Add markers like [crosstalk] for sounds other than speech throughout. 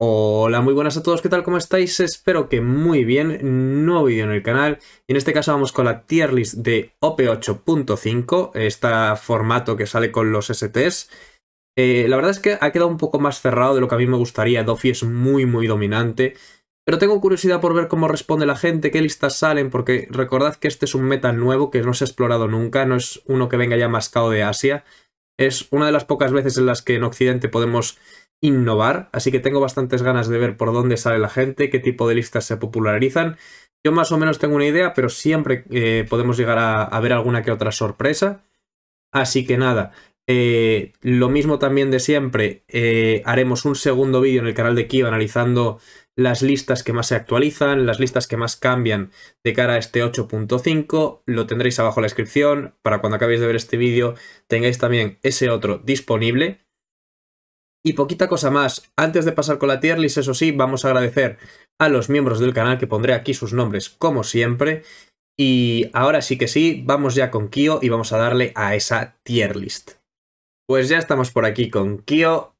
Hola, muy buenas a todos, ¿qué tal? ¿Cómo estáis? Espero que muy bien, nuevo vídeo en el canal y en este caso vamos con la tier list de OP8.5, este formato que sale con los STs. Eh, la verdad es que ha quedado un poco más cerrado de lo que a mí me gustaría, Dofi es muy muy dominante, pero tengo curiosidad por ver cómo responde la gente, qué listas salen, porque recordad que este es un meta nuevo que no se ha explorado nunca, no es uno que venga ya mascado de Asia, es una de las pocas veces en las que en Occidente podemos innovar, así que tengo bastantes ganas de ver por dónde sale la gente, qué tipo de listas se popularizan. Yo más o menos tengo una idea, pero siempre eh, podemos llegar a, ver alguna que otra sorpresa. Así que nada, eh, lo mismo también de siempre, eh, haremos un segundo vídeo en el canal de Kiva analizando las listas que más se actualizan, las listas que más cambian de cara a este 8.5, lo tendréis abajo en la descripción, para cuando acabéis de ver este vídeo tengáis también ese otro disponible. Y poquita cosa más, antes de pasar con la tier list, eso sí, vamos a agradecer a los miembros del canal que pondré aquí sus nombres como siempre. Y ahora sí que sí, vamos ya con Kio y vamos a darle a esa tier list. Pues ya estamos por aquí con Kio.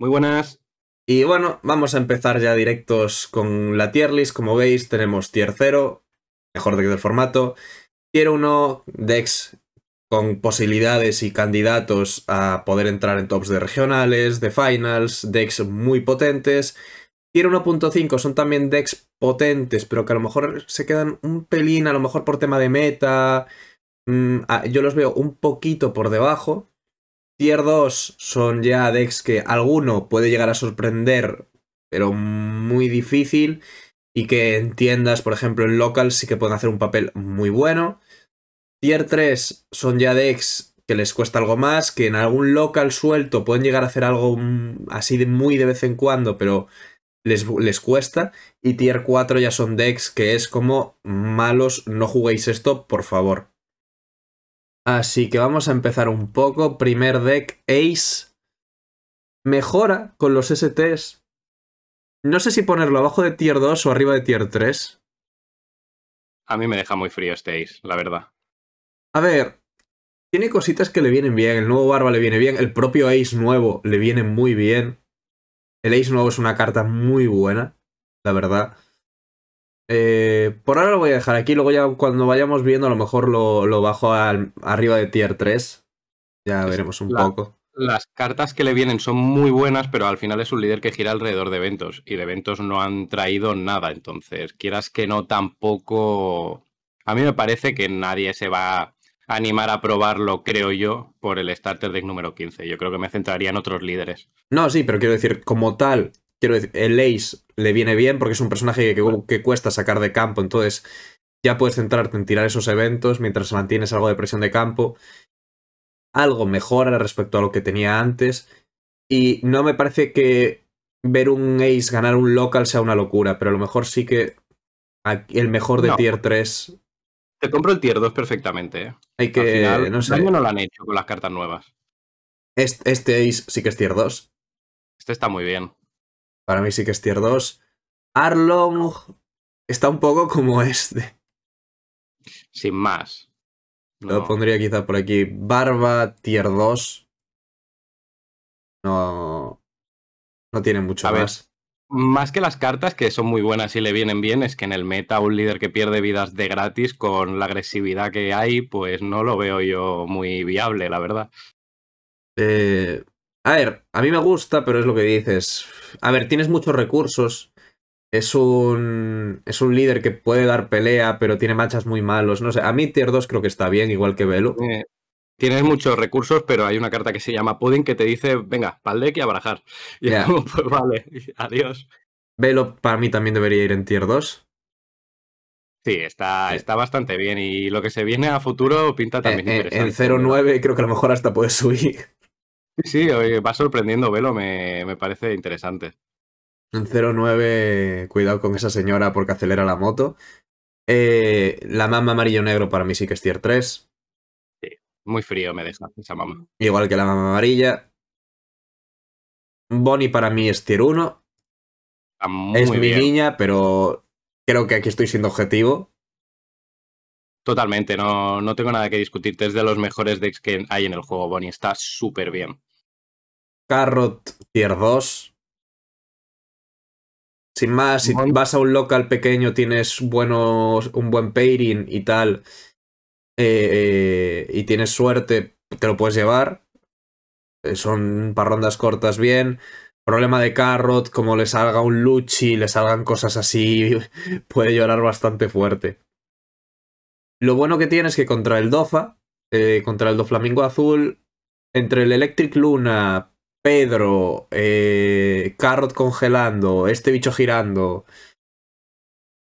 Muy buenas. Y bueno, vamos a empezar ya directos con la tier list. Como veis, tenemos tier 0, mejor de que del formato. Tier 1, Dex con posibilidades y candidatos a poder entrar en tops de regionales, de finals, decks muy potentes. Tier 1.5 son también decks potentes, pero que a lo mejor se quedan un pelín, a lo mejor por tema de meta. Mm, ah, yo los veo un poquito por debajo. Tier 2 son ya decks que alguno puede llegar a sorprender, pero muy difícil. Y que en tiendas, por ejemplo, en local sí que pueden hacer un papel muy bueno. Tier 3 son ya decks que les cuesta algo más, que en algún local suelto pueden llegar a hacer algo mm, así de muy de vez en cuando, pero les, les, cuesta. Y tier 4 ya son decks que es como malos, no juguéis esto, por favor. Así que vamos a empezar un poco. Primer deck, Ace. Mejora con los STs. No sé si ponerlo abajo de tier 2 o arriba de tier 3. A mí me deja muy frío este Ace, la verdad. A ver, tiene cositas que le vienen bien. El nuevo Barba le viene bien. El propio Ace nuevo le viene muy bien. El Ace nuevo es una carta muy buena, la verdad. Eh, por ahora lo voy a dejar aquí. Luego ya cuando vayamos viendo a lo mejor lo, bajo arriba de tier 3. Ya veremos un poco. Las cartas que le vienen son muy buenas, pero al final es un líder que gira alrededor de eventos. Y de eventos no han traído nada. Entonces, quieras que no, tampoco... A mí me parece que nadie se va animar a probarlo, creo yo, por el Starter Deck número 15. Yo creo que me centraría en otros líderes. No, sí, pero quiero decir, como tal, quiero el Ace le viene bien porque es un personaje que, cuesta sacar de campo, entonces ya puedes centrarte en tirar esos eventos mientras mantienes algo de presión de campo. Algo mejora respecto a lo que tenía antes. Y no me parece que ver un Ace ganar un local sea una locura, pero a lo mejor sí que el mejor de tier 3 te compro el tier 2 perfectamente. ¿eh? Hay que. Al final, no sé. no lo han hecho con las cartas nuevas. Este, este sí que es tier 2. Este está muy bien. Para mí sí que es tier 2. Arlong está un poco como este. Sin más. Lo pondría quizá por aquí. Barba tier 2. No. No tiene mucho más más que las cartas, que son muy buenas y le vienen bien, es que en el meta un líder que pierde vidas de gratis con la agresividad que hay, pues no lo veo yo muy viable, la verdad. Eh, a ver, a mí me gusta, pero es lo que dices. A ver, tienes muchos recursos. Es un, es un líder que puede dar pelea, pero tiene machas muy malos. No sé, a mí Tier 2 creo que está bien, igual que Velo. Eh, tienes muchos recursos, pero hay una carta que se llama Pudding que te dice, venga, pal deck y a Y es como, pues vale, [laughs] adiós. Velo para mí también debería ir en tier 2. Sí, está, está bastante bien. Y lo que se viene a futuro pinta también eh, eh, interesante. En 0.9 creo que a lo mejor hasta puedes subir. Sí, va sorprendiendo Velo, me, parece interesante. En 0.9, cuidado con esa señora porque acelera la moto. Eh, la mamá amarillo-negro para mí sí que es tier 3. Muy frío me deja esa mamá. Igual que la mamá amarilla. Bonnie para mí es tier 1. Es mi niña, pero creo que aquí estoy siendo objetivo. Totalmente, no, no tengo nada que discutir. Es de los mejores decks que hay en el juego, Bonnie. Está súper bien. Carrot tier 2. Sin más, si vas a un local pequeño, tienes buenos, un buen pairing y tal, eh, eh, y tienes suerte, te lo puedes llevar. Eh, son parrondas cortas bien. Problema de Carrot, como le salga un Luchi, le salgan cosas así, [laughs] puede llorar bastante fuerte. Lo bueno que tiene es que contra el Dofa, eh, contra el Doflamingo Azul, entre el Electric Luna, Pedro, Carrot congelando, este bicho girando,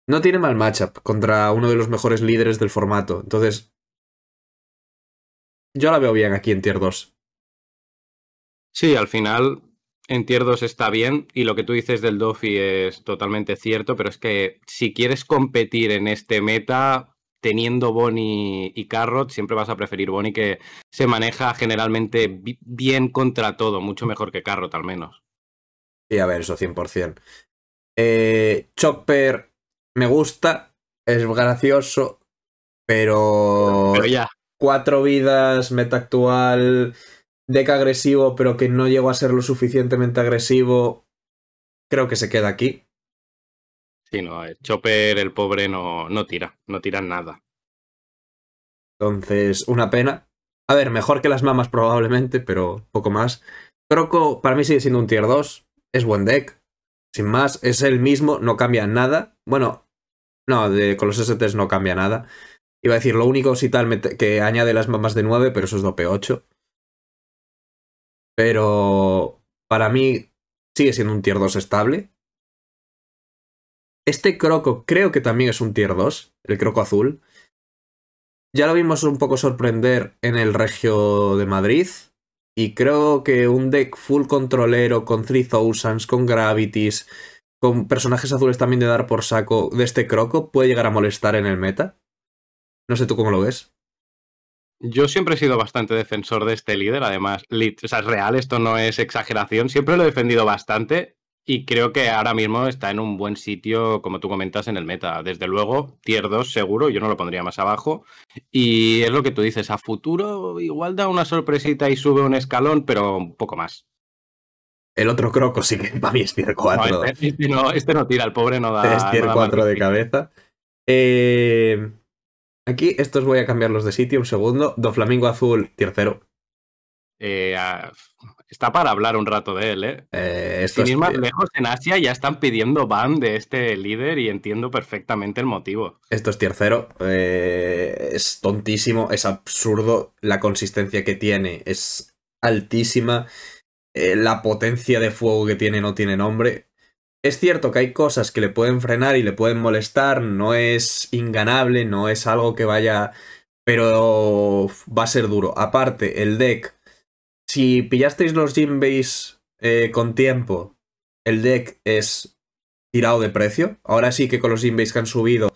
no tiene mal matchup contra uno de los mejores líderes del formato. Entonces, yo la veo bien aquí en Tier 2. Sí, al final en Tier 2 está bien y lo que tú dices del doffy es totalmente cierto, pero es que si quieres competir en este meta, teniendo Bonnie y Carrot, siempre vas a preferir Bonnie que se maneja generalmente bien contra todo, mucho mejor que Carrot al menos. Sí, a ver, eso 100%. Eh, Chopper me gusta, es gracioso, pero... Pero ya. Cuatro vidas, meta actual, deck agresivo, pero que no llegó a ser lo suficientemente agresivo, creo que se queda aquí. Sí, no, el Chopper, el pobre, no, no tira, no tira nada. Entonces, una pena. A ver, mejor que las mamas probablemente, pero poco más. Croco para mí sigue siendo un tier 2, es buen deck, sin más, es el mismo, no cambia nada. Bueno, no, de, con los STs no cambia nada. Iba a decir, lo único si tal que añade las mamas de 9, pero eso es Dope 8 Pero para mí sigue siendo un tier 2 estable. Este croco creo que también es un tier 2, el croco azul. Ya lo vimos un poco sorprender en el Regio de Madrid, y creo que un deck full controlero con 3000s, con gravities, con personajes azules también de dar por saco de este croco puede llegar a molestar en el meta. No sé tú cómo lo ves. Yo siempre he sido bastante defensor de este líder, además, o sea, es real, esto no es exageración, siempre lo he defendido bastante. Y creo que ahora mismo está en un buen sitio, como tú comentas, en el meta. Desde luego, tier 2 seguro, yo no lo pondría más abajo. Y es lo que tú dices, a futuro igual da una sorpresita y sube un escalón, pero un poco más. El otro croco sí que para mí es tier 4. Este, este, este, no, tira, el pobre no da. Es tier 4 de cabeza. Eh, aquí estos voy a cambiarlos de sitio un segundo. Doflamingo Flamingo Azul, tercero Eh, está para hablar un rato de él, ¿eh? eh Sin ir más lejos, en Asia ya están pidiendo ban de este líder y entiendo perfectamente el motivo. Esto es tercero, eh, es tontísimo, es absurdo, la consistencia que tiene es altísima, eh, la potencia de fuego que tiene no tiene nombre. Es cierto que hay cosas que le pueden frenar y le pueden molestar, no es inganable, no es algo que vaya... Pero va a ser duro. Aparte, el deck si pillasteis los Jinbeis eh, con tiempo, el deck es tirado de precio. Ahora sí que con los Jinbeis que han subido,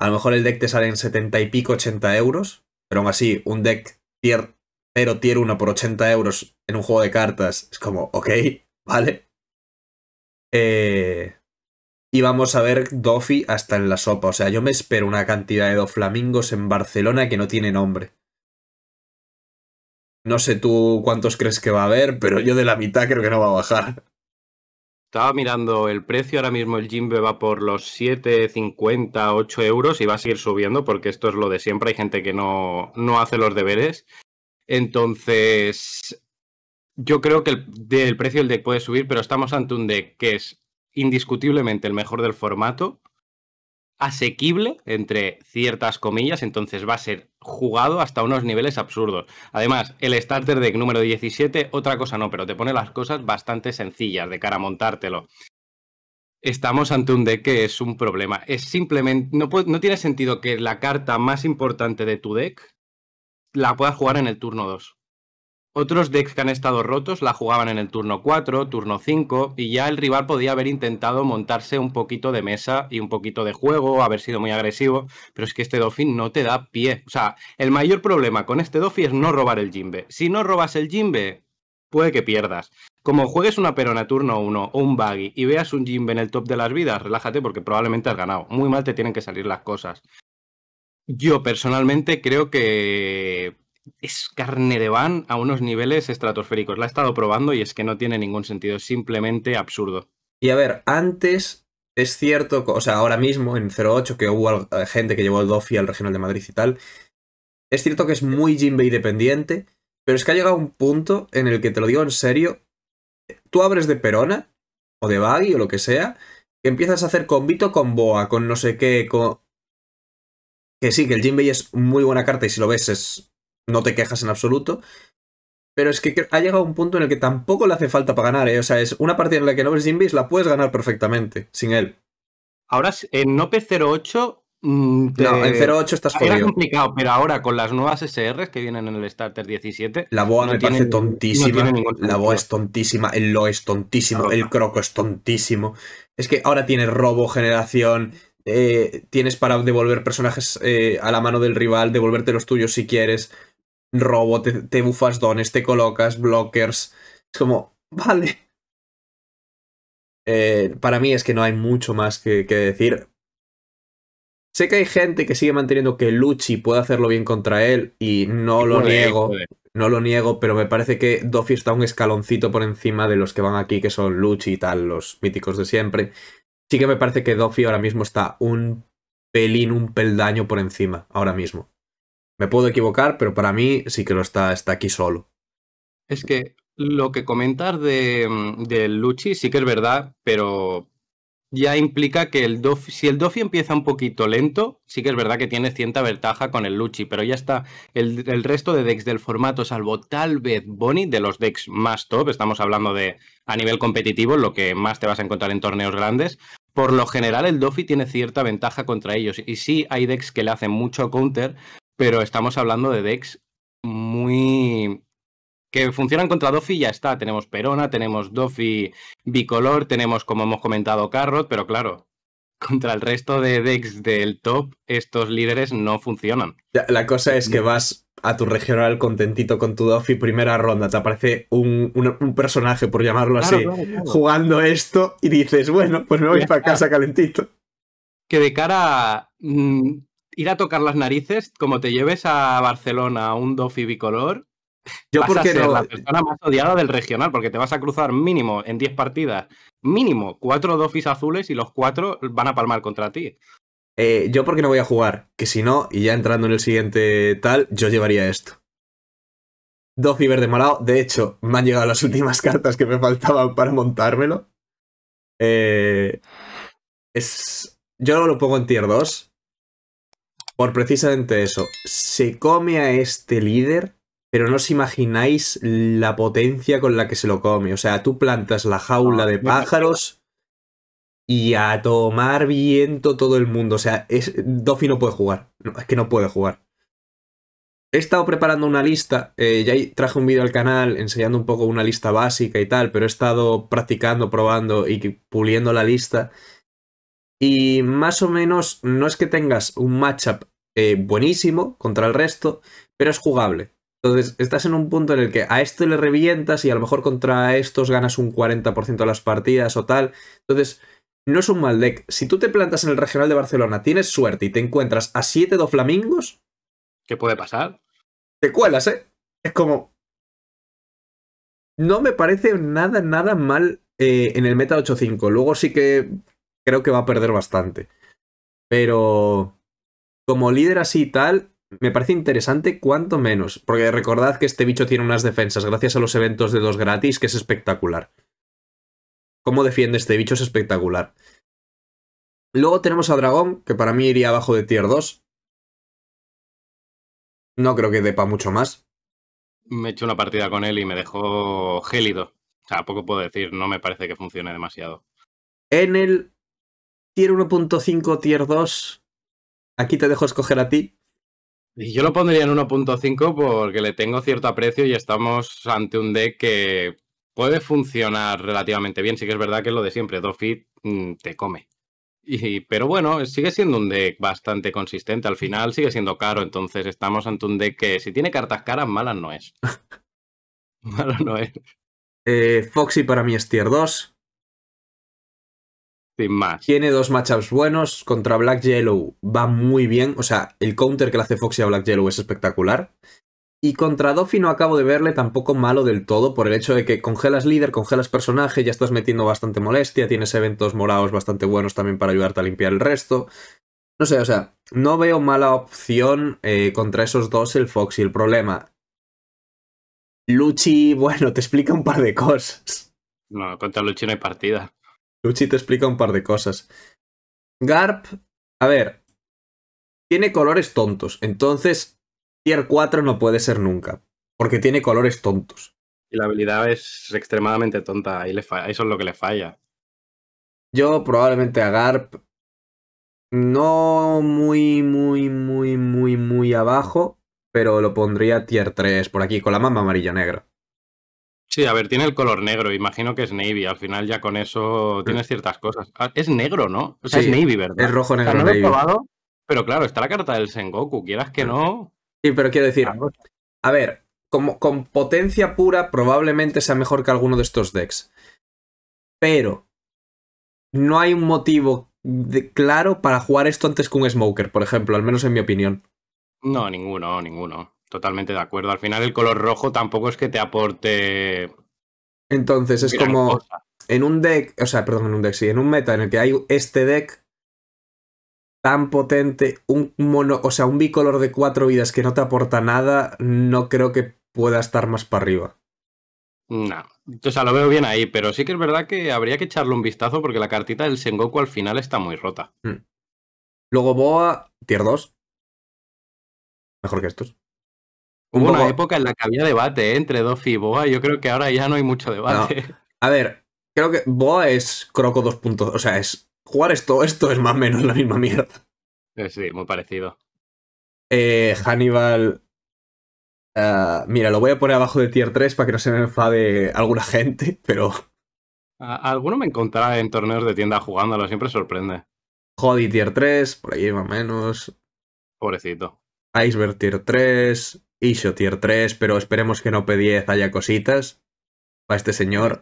a lo mejor el deck te sale en 70 y pico, 80 euros. Pero aún así, un deck tier 0, tier 1 por 80 euros en un juego de cartas es como, ok, [laughs] vale. Eh, y vamos a ver Dofi hasta en la sopa. O sea, yo me espero una cantidad de flamingos en Barcelona que no tiene nombre. No sé tú cuántos crees que va a haber, pero yo de la mitad creo que no va a bajar. Estaba mirando el precio, ahora mismo el Jimbe va por los 50, 8 euros y va a seguir subiendo porque esto es lo de siempre, hay gente que no, no hace los deberes. Entonces, yo creo que el, del precio el deck puede subir, pero estamos ante un deck que es indiscutiblemente el mejor del formato, asequible, entre ciertas comillas, entonces va a ser jugado hasta unos niveles absurdos. Además, el starter deck número 17, otra cosa no, pero te pone las cosas bastante sencillas de cara a montártelo. Estamos ante un deck que es un problema. Es simplemente. No, no tiene sentido que la carta más importante de tu deck la puedas jugar en el turno 2. Otros decks que han estado rotos la jugaban en el turno 4, turno 5, y ya el rival podía haber intentado montarse un poquito de mesa y un poquito de juego, haber sido muy agresivo, pero es que este Dofi no te da pie. O sea, el mayor problema con este Dofi es no robar el Jimbe. Si no robas el Jimbe, puede que pierdas. Como juegues una perona turno 1 o un buggy y veas un Jimbe en el top de las vidas, relájate porque probablemente has ganado. Muy mal te tienen que salir las cosas. Yo personalmente creo que es carne de van a unos niveles estratosféricos. La he estado probando y es que no tiene ningún sentido, es simplemente absurdo. Y a ver, antes es cierto, o sea, ahora mismo en 08 que hubo eh, gente que llevó el Dofi al Regional de Madrid y tal, es cierto que es muy Jinbei dependiente, pero es que ha llegado un punto en el que te lo digo en serio, tú abres de Perona o de Baggy o lo que sea, que empiezas a hacer convito con Boa, con no sé qué, con... Que sí, que el Jinbei es muy buena carta y si lo ves es no te quejas en absoluto. Pero es que ha llegado un punto en el que tampoco le hace falta para ganar. ¿eh? O sea, es una partida en la que no ves Jimbies, la puedes ganar perfectamente, sin él. Ahora, en NOPE 08. Mm, no, en 08 estás jodido. Era complicado, pero ahora con las nuevas SRs que vienen en el Starter 17. La boa me parece tontísima. la boa es tontísima, el lo es tontísimo, el croco es tontísimo. Es que ahora tienes robo, generación, eh, tienes para devolver personajes eh, a la mano del rival, devolverte los tuyos si quieres robo, te, bufas dones, te colocas blockers. Es como, vale. Eh, para mí es que no hay mucho más que, decir. Sé que hay gente que sigue manteniendo que Luchi puede hacerlo bien contra él y no lo niego. No lo niego, pero me parece que Doffy está un escaloncito por encima de los que van aquí, que son Luchi y tal, los míticos de siempre. Sí que me parece que Doffy ahora mismo está un pelín, un peldaño por encima, ahora mismo. Me puedo equivocar, pero para mí sí que lo está, está aquí solo. Es que lo que comentas de, mm, Luchi sí que es verdad, pero ya implica que el si el Dofi empieza un poquito lento, sí que es verdad que tiene cierta ventaja con el Luchi, pero ya está. El, resto de decks del formato, salvo tal vez Bonnie, de los decks más top, estamos hablando de a nivel competitivo, lo que más te vas a encontrar en torneos grandes. Por lo general, el Dofi tiene cierta ventaja contra ellos. Y sí, hay decks que le hacen mucho counter, pero estamos hablando de decks muy... que funcionan contra Dofi y ya está. Tenemos Perona, tenemos Dofi bicolor, tenemos, como hemos comentado, Carrot, pero claro, [laughs] contra el resto de decks del top, estos líderes no funcionan. La cosa es que mm. vas a tu regional contentito con tu Dofi primera ronda, te aparece un, un, personaje, por llamarlo así, jugando esto y dices, bueno, pues me voy para casa calentito. Que de cara mm, ir a tocar las narices, como te lleves a Barcelona un dofi bicolor, yo vas porque a ser la persona más odiada del regional, porque te vas a cruzar mínimo en 10 partidas, mínimo cuatro dofis azules y los cuatro van a palmar contra ti. Eh, yo porque no voy a jugar, que si no, y ya entrando en el siguiente tal, yo llevaría esto. Dofi verde morado, de hecho, me han llegado las [laughs] últimas cartas que me faltaban para montármelo. Eh, es, yo lo pongo en tier 2, por precisamente eso. Se come a este líder, pero no os imagináis la potencia con la que se lo come. O sea, tú plantas la jaula ah, de pájaros y a tomar viento todo el mundo. O sea, es, Duffy no puede jugar. es que no puede jugar. He estado preparando una lista, eh, ya traje un vídeo al canal enseñando un poco una lista básica y tal, pero he estado practicando, probando y puliendo la lista. Y más o menos no es que tengas un matchup eh, buenísimo contra el resto, pero es jugable. Entonces estás en un punto en el que a este le revientas y a lo mejor contra estos ganas un 40% de las partidas o tal. Entonces no es un mal deck. Si tú te plantas en el Regional de Barcelona, tienes suerte y te encuentras a 7 2 flamingos. ¿Qué puede pasar? Te cuelas, ¿eh? Es como. No me parece nada, nada mal eh, en el meta 8-5. Luego sí que creo que va a perder bastante. Pero como líder así y tal, me parece interesante cuanto menos. Porque recordad que este bicho tiene unas defensas gracias a los eventos de dos gratis, que es espectacular. Cómo defiende este bicho es espectacular. Luego tenemos a Dragón, que para mí iría abajo de tier 2. No creo que depa mucho más. Me he hecho una partida con él y me dejó gélido. O sea, poco puedo decir, no me parece que funcione demasiado. En el tier 1.5, tier 2. Aquí te dejo escoger a ti. Yo lo pondría en 1.5 porque le tengo cierto aprecio y estamos ante un deck que puede funcionar relativamente bien. Sí que es verdad que es lo de siempre, fit mm, te come. Y, pero bueno, sigue siendo un deck bastante consistente. Al final sigue siendo caro, entonces estamos ante un deck que si tiene cartas caras, malas no es. [laughs] malas no es. Eh, Foxy para mí es tier 2. Tiene dos matchups buenos contra Black Yellow. Va muy bien. O sea, el counter que le hace Foxy a Black Yellow es espectacular. Y contra Doffy no acabo de verle tampoco malo del todo por el hecho de que congelas líder, congelas personaje, ya estás metiendo bastante molestia, tienes eventos morados bastante buenos también para ayudarte a limpiar el resto. No sé, o sea, no veo mala opción eh, contra esos dos el Foxy. El problema. Luchi, [laughs] bueno, te explica un par de cosas. No, contra Luchi no hay partida. Luchi te explica un par de cosas. Garp, a ver, tiene colores tontos, entonces tier 4 no puede ser nunca, porque tiene colores tontos. Y la habilidad es extremadamente tonta, ahí, le lo que le falla. Yo probablemente a Garp no muy, muy, muy, muy, muy abajo, pero lo pondría tier 3 por aquí, con la mamba amarilla negra. Sí, a ver, tiene el color negro, imagino que es navy, al final ya con eso mm. tienes ciertas cosas. Ah, es negro, ¿no? es navy, ¿verdad? Es rojo, negro, no lo he Probado, pero claro, está la carta del Sengoku, quieras que no. Sí, pero quiero decir, a ver, como, con potencia pura probablemente sea mejor que alguno de estos decks. Pero no hay un motivo claro para jugar esto antes que un Smoker, por ejemplo, al menos en mi opinión. No, ninguno, ninguno totalmente de acuerdo. Al final el color rojo tampoco es que te aporte... Entonces es como... En un deck, o sea, perdón, en un deck, sí, en un meta en el que hay este deck tan potente, un mono, o sea, un bicolor de cuatro vidas que no te aporta nada, no creo que pueda estar más para arriba. No, o sea, lo veo bien ahí, pero sí que es verdad que habría que echarle un vistazo porque la cartita del Sengoku al final está muy rota. Mm. Luego Boa, tier 2. Mejor que estos. Hubo una época en la que había debate ¿eh? entre Dofi y Boa. Yo creo que ahora ya no hay mucho debate. [laughs] A ver, creo que Boa es Croco 2.0. O sea, es jugar esto, esto es más o menos la misma mierda. Eh, sí, muy parecido. Eh, Hannibal. mira, lo voy a poner abajo de tier 3 para que no se me enfade alguna gente, pero. alguno me encontrará en torneos de tienda jugándolo, siempre sorprende. Jody tier 3, por ahí más o menos. Pobrecito. Iceberg tier 3. Isho Tier 3, pero esperemos que no P10 haya cositas para este señor.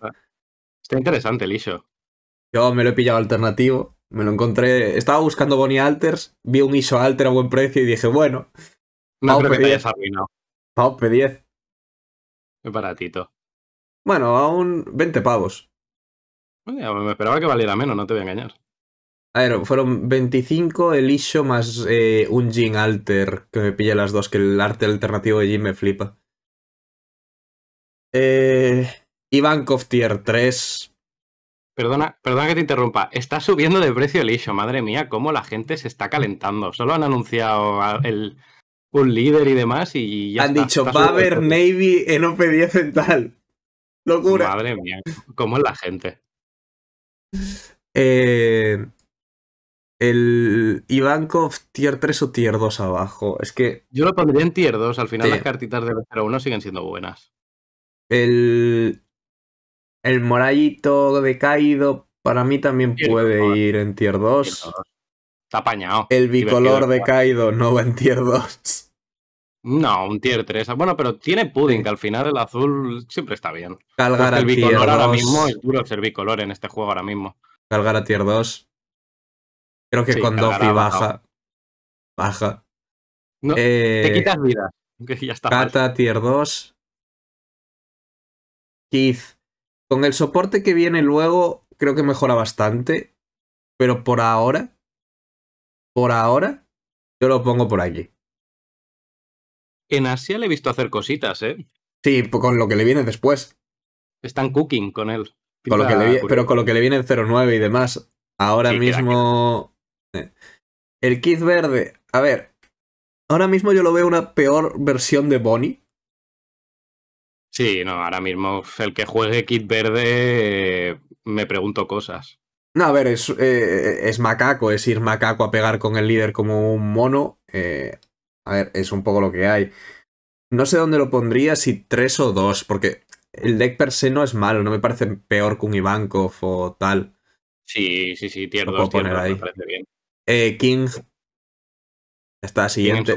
Está interesante el iso. Yo me lo he pillado alternativo, me lo encontré, estaba buscando Bonnie Alters, vi un ISO Alter a buen precio y dije, bueno, no P10 arruinado. P10. Qué baratito. Bueno, aún 20 pavos. me esperaba que valiera menos, no te voy a engañar. A ver, fueron 25 el más eh, un Jin Alter, que me pilla las dos, que el arte alternativo de Jin me flipa. Eh, Ivankov Tier 3. Perdona, perdona que te interrumpa. Está subiendo de precio el Isho, madre mía, cómo la gente se está calentando. Solo han anunciado el, un líder y demás y ya Han dicho, va a haber Navy en OP10 en tal. Locura. Madre mía, cómo es la gente. Eh, el Ivankov tier 3 o tier 2 abajo. Es que. Yo lo pondría en tier 2. Al final las cartitas de 0-1 siguen siendo buenas. El. El Morallito de Kaido para mí también puede ir en tier 2. Está apañado. El bicolor de Kaido no va en tier 2. No, un tier 3. Bueno, pero tiene pudding, que al final el azul siempre está bien. el bicolor ahora mismo es duro ser bicolor en este juego ahora mismo. Calgar a tier 2. Creo que con Doffy baja. Baja. te eh, quitas vida. [laughs] Que ya está Kata, tier 2. Keith. Con el soporte que viene luego, creo que mejora bastante. Pero por ahora. Por ahora. Yo lo pongo por allí. En Asia le he visto hacer cositas, ¿eh? Sí, pues con lo que le viene después. Están cooking con él. pero con lo que le viene el 09 y demás. Ahora mismo el kit Verde. A ver, ahora mismo yo lo veo una peor versión de Bonnie. Sí, no, ahora mismo el que juegue kit Verde eh, me pregunto cosas. No, a ver, es, eh, es, macaco, es ir macaco a pegar con el líder como un mono. Eh, a ver, es un poco lo que hay. No sé dónde lo pondría, si tres o dos, porque el deck per se no es malo, no me parece peor que un Ivankov o tal. Sí, sí, sí, tier 2, tier 2 me parece bien. Eh, King está siguiente.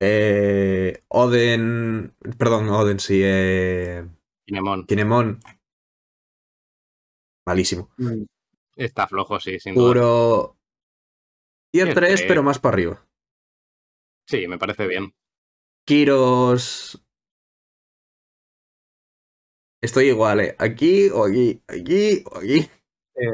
Eh, Oden. Perdón, Oden, sí. Eh, Kinemon. Malísimo. Mm. Está flojo, sí, sin Puro. Tier 3, pero más para arriba. Sí, me parece bien. Kiros. Estoy igual, ¿eh? Aquí o aquí, aquí o aquí. Eh,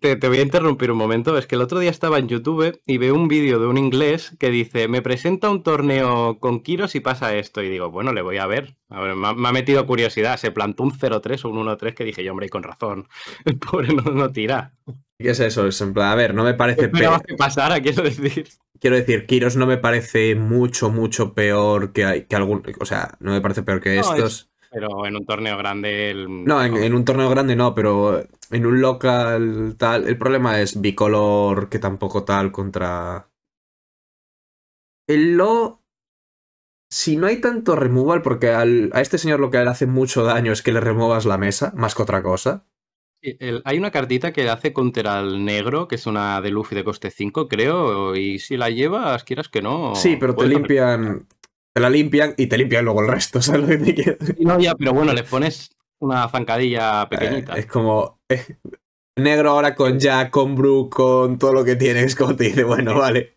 te, voy a interrumpir un momento. Es que el otro día estaba en YouTube y veo un vídeo de un inglés que dice: Me presenta un torneo con Kiros y pasa esto. Y digo, bueno, le voy a ver. me, ha, metido curiosidad. Se plantó un 0-3 o un 1-3 que dije, yo, hombre, y con razón. [laughs] El pobre no, tira. ¿Qué es eso? en a ver, no me parece peor. que pasara, quiero decir. Quiero decir, Kiros no me parece mucho, mucho peor que, que algún. O sea, no me parece peor que estos. Pero en un torneo grande. No, en, un torneo grande no, pero en un local tal. El problema es bicolor, que tampoco tal, contra. El Lo. Si no hay tanto removal, porque a este señor lo que le hace mucho daño es que le remuevas la mesa, más que otra cosa. hay una cartita que hace counter al negro, que es una de Luffy de coste 5, creo, y si la llevas, quieras que no. Sí, pero te limpian, te la limpian y te limpian luego el resto, [laughs] ¿sabes No, ya, pero bueno, le pones una zancadilla pequeñita. Eh, es como eh, negro ahora con Jack, con Bru, con todo lo que tienes, como te dice, bueno, vale.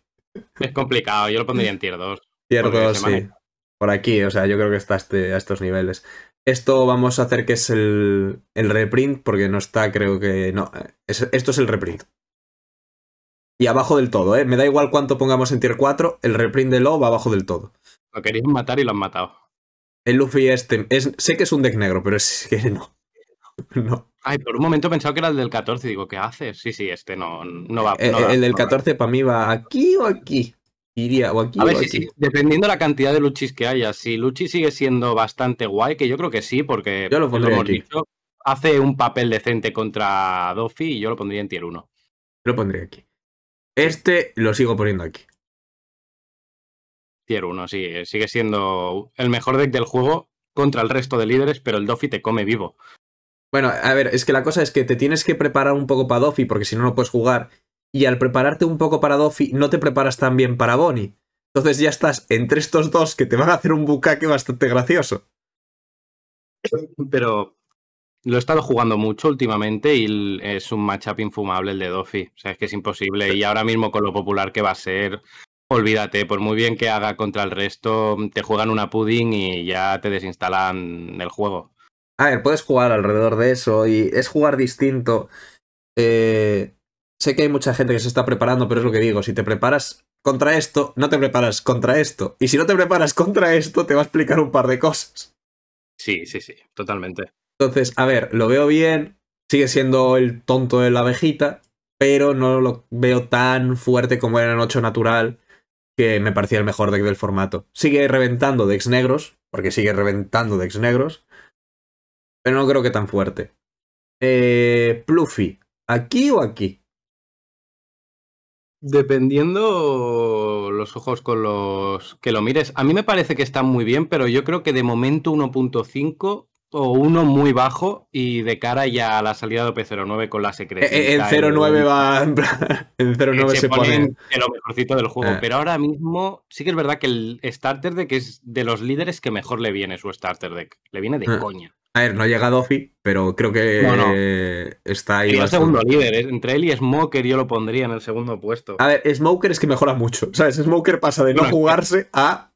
Es complicado, yo lo pondría en tier 2. Tier 2, sí. Por aquí, o sea, yo creo que está este, a estos niveles. Esto vamos a hacer que es el, reprint, porque no está, creo que... No, esto es el reprint. Y abajo del todo, ¿eh? Me da igual cuánto pongamos en tier 4, el reprint de lo va abajo del todo. Lo querían matar y lo han matado. El Luffy este. Es, sé que es un deck negro, pero es que no. [laughs] Ay, por un momento he pensado que era el del 14. Digo, ¿qué haces? Sí, sí, este no, no va. Eh, no el, del 14 para mí va aquí o aquí. Iría o aquí. A ver, sí, Sí. dependiendo la cantidad de luchis que haya. Si Luchi sigue siendo bastante guay, que yo creo que sí, porque yo lo, aquí. hace un papel decente contra Doffy y yo lo pondría en tier 1. Lo pondría aquí. Este lo sigo poniendo aquí uno eh, Sigue siendo el mejor deck del juego contra el resto de líderes, pero el Doffy te come vivo. Bueno, a ver, es que la cosa es que te tienes que preparar un poco para Doffy, porque si no, no puedes jugar. Y al prepararte un poco para Doffy, no te preparas tan bien para Bonnie. Entonces ya estás entre estos dos que te van a hacer un bucaque bastante gracioso. Pero lo he estado jugando mucho últimamente y es un matchup infumable el de Doffy. O sea, es que es imposible. Y ahora mismo con lo popular que va a ser, Olvídate, por muy bien que haga contra el resto, te juegan una pudding y ya te desinstalan el juego. A ver, puedes jugar alrededor de eso y es jugar distinto. Eh, sé que hay mucha gente que se está preparando, pero es lo que digo, si te preparas contra esto, no te preparas contra esto. Y si no te preparas contra esto, te va a explicar un par de cosas. Sí, sí, sí, totalmente. Entonces, a ver, lo veo bien, sigue siendo el tonto de la abejita, pero no lo veo tan fuerte como era en 8 natural que me parecía el mejor deck del formato. Sigue reventando decks negros, porque sigue reventando decks negros, pero no creo que tan fuerte. Eh, Pluffy, ¿aquí o aquí? Dependiendo los ojos con los que lo mires. A mí me parece que está muy bien, pero yo creo que de momento 1.5 o uno muy bajo y de cara ya a la salida de OP09 con la secreta. En, 09 va. en 09 [laughs] se, pone. lo mejorcito del juego. Eh. Pero ahora mismo sí que es verdad que el starter deck es de los líderes que mejor le viene su starter deck. Le viene de eh. coña. A ver, no ha llegado Ophi, pero creo que está ahí. Y el segundo líder, entre él y Smoker yo lo pondría en el segundo puesto. A ver, Smoker es que mejora mucho, ¿sabes? Smoker pasa de no, jugarse a...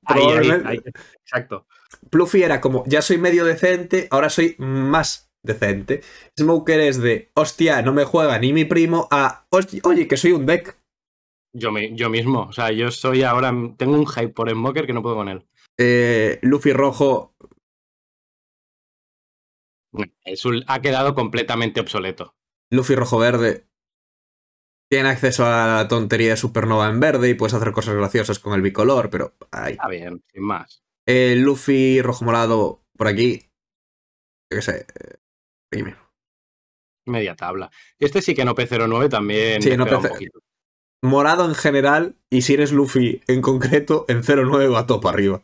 Exacto. Pluffy era como, ya soy medio decente, ahora soy más decente. Smoker es de, hostia, no me juega ni mi primo, a, oye, que soy un deck. Yo, yo mismo, o sea, yo soy ahora, tengo un hype por Smoker que no puedo con él. Eh, Luffy Rojo. ha quedado completamente obsoleto. Luffy Rojo Verde. Tiene acceso a la tontería de Supernova en verde y puedes hacer cosas graciosas con el bicolor, pero. Ay. Está bien, sin más. El eh, Luffy rojo morado por aquí. Yo qué sé. Eh, aquí Media tabla. Este sí que no P09 también. Sí, no P Morado en general, y si eres Luffy en concreto, en 09 va para arriba.